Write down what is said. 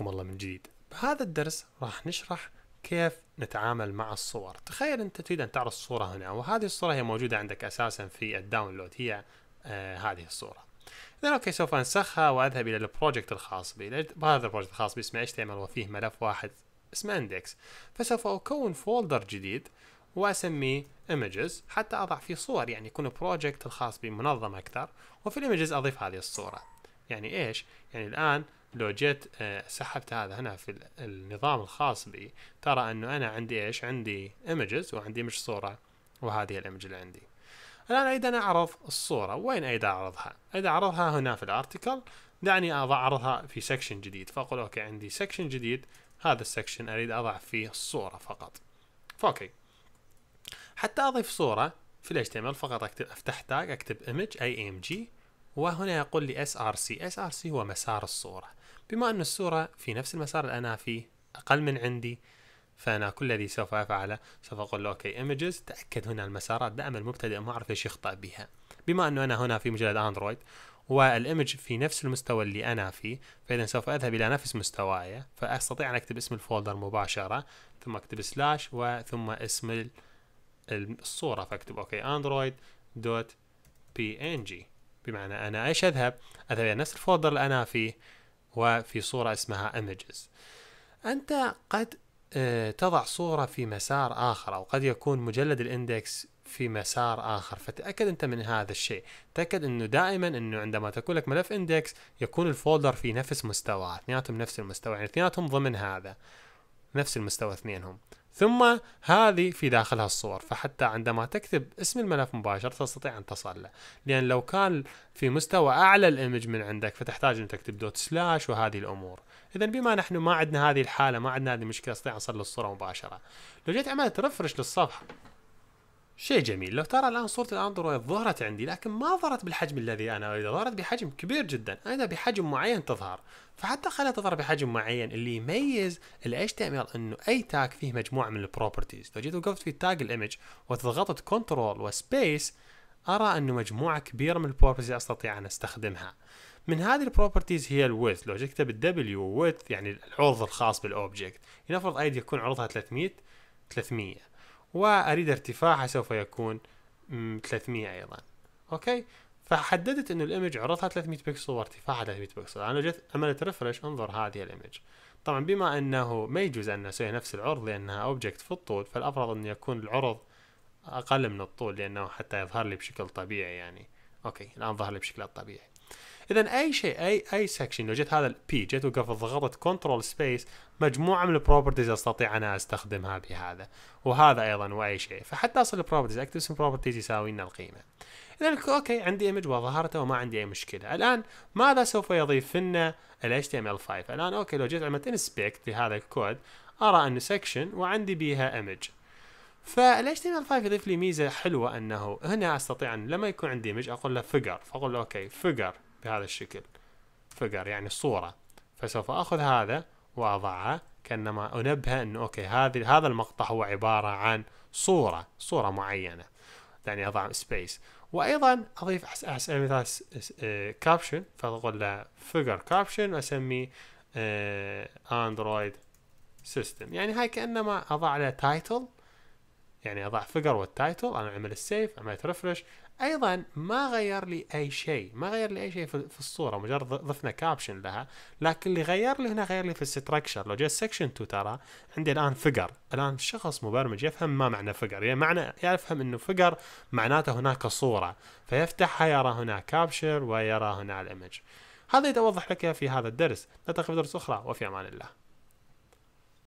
حياكم الله من جديد بهذا الدرس راح نشرح كيف نتعامل مع الصور تخيل انت تريد ان تعرض صورة هنا وهذه الصورة هي موجودة عندك اساسا في الداونلود هي آه هذه الصورة اذا اوكي سوف انسخها واذهب الى البروجكت الخاص بي هذا البروجكت الخاص بي اسمه HTML وفيه ملف واحد اسمه اندكس فسوف اكون فولدر جديد واسميه images حتى اضع فيه صور يعني يكون البروجكت الخاص بي منظم اكثر وفي الايمجز اضيف هذه الصورة يعني ايش يعني الان لو جيت آه، سحبت هذا هنا في النظام الخاص بي ترى انه انا عندي ايش عندي ايمجز وعندي مش صورة وهذه الايمج اللي عندي الان اريد ان اعرض الصورة وين اريد اعرضها اريد اعرضها هنا في الارتكل دعني اضع اعرضها في سكشن جديد فاقول اوكي عندي سكشن جديد هذا السكشن اريد اضع فيه الصورة فقط فاوكي حتى اضيف صورة في ال HTML فقط اكتب افتح تاج اكتب image جي وهنا يقول لي src src هو مسار الصورة بما أن السورة في نفس المسار اللي أنا فيه أقل من عندي فأنا كل الذي سوف أفعله سوف أقول له أوكي إيمجز تأكد هنا المسارات دائما المبتدئ ما أعرف إيش يخطأ بها بما أنه أنا هنا في مجلد أندرويد والإيمج في نفس المستوى اللي أنا فيه فإذا سوف أذهب إلى نفس مستواي فأستطيع أن أكتب اسم الفولدر مباشرة ثم أكتب سلاش وثم اسم الصورة فأكتب أوكي أندرويد دوت بي إن جي بمعنى أنا إيش أذهب أذهب إلى نفس الفولدر اللي أنا فيه وفي صورة اسمها images أنت قد آه، تضع صورة في مسار آخر أو قد يكون مجلد الإندكس في مسار آخر فتأكد أنت من هذا الشيء تأكد أنه دائما أنه عندما تكون لك ملف إندكس يكون الفولدر في نفس مستوى اثنيناتهم نفس المستوى يعني اثنيناتهم ضمن هذا نفس المستوى اثنينهم ثم هذه في داخلها الصور فحتى عندما تكتب اسم الملف مباشرة تستطيع أن تصل له لأن لو كان في مستوى أعلى الإيمج من عندك فتحتاج أن تكتب دوت سلاش وهذه الأمور إذا بما نحن ما عندنا هذه الحالة ما عندنا هذه المشكلة أستطيع أن أصل للصورة مباشرة لو جيت عملت رفرش للصفحة شيء جميل لو ترى الان صوره الاندرويد ظهرت عندي لكن ما ظهرت بالحجم الذي انا اريده ظهرت بحجم كبير جدا انا بحجم معين تظهر فحتى خليها تظهر بحجم معين اللي يميز ال HTML انه اي تاج فيه مجموعه من البروبرتيز لو جيت وقفت في تاج الايمج وضغطت كنترول وسبيس ارى انه مجموعه كبيره من البروبرتيز استطيع ان استخدمها من هذه البروبرتيز هي الويث لو جيت كتبت دبليو ويث يعني العرض الخاص بالاوبجكت لنفرض ايدي يكون عرضها 300 300 واريد ارتفاعها سوف يكون 300 ايضا اوكي فحددت انه الايمج عرضها 300 بكسل وارتفاعها 300 بكسل انا جيت عملت ريفرش انظر هذه الايمج طبعا بما انه ما يجوز ان نسوي نفس العرض لانها اوبجكت في الطول فالافضل انه يكون العرض اقل من الطول لانه حتى يظهر لي بشكل طبيعي يعني اوكي الان ظهر لي بشكل الطبيعي اذا اي شيء اي اي سكشن لو جت هذا البي جت وقفت ضغطت كنترول سبيس مجموعه من البروبرتيز استطيع انا استخدمها بهذا وهذا ايضا واي شيء فحتى اصل البروبرتيز اكتب اسم بروبرتيز يساوي لنا القيمه اذا اوكي عندي ايمج وظهرته وما عندي اي مشكله الان ماذا سوف يضيف لنا ال HTML5 الان اوكي لو جيت عملت انسبكت لهذا الكود ارى انه سكشن وعندي بيها ايمج فال HTML5 يضيف لي ميزه حلوه انه هنا استطيع ان لما يكون عندي ايمج اقول له فيجر فاقول له اوكي فيجر بهذا الشكل فقر يعني الصورة فسوف أخذ هذا وأضعه كأنما أنبه أنه أوكي هذه هذا المقطع هو عبارة عن صورة صورة معينة يعني أضع سبيس وأيضا أضيف أسمي مثلا آه، كابشن فأقول له فيجر كابشن وأسميه أندرويد سيستم يعني هاي كأنما أضع له تايتل يعني اضع فقر والتايتل انا اعمل السيف عملت ريفرش ايضا ما غير لي اي شيء ما غير لي اي شيء في الصوره مجرد ضفنا كابشن لها لكن اللي غير لي هنا غير لي في الستركشر لو جيت سكشن 2 ترى عندي الان فقر الان شخص مبرمج يفهم ما معنى فقر يعني معنى يفهم انه فقر معناته هناك صوره فيفتحها يرى هنا كابشر ويرى هنا الايمج هذا يتوضح لك في هذا الدرس نلتقي في درس اخرى وفي امان الله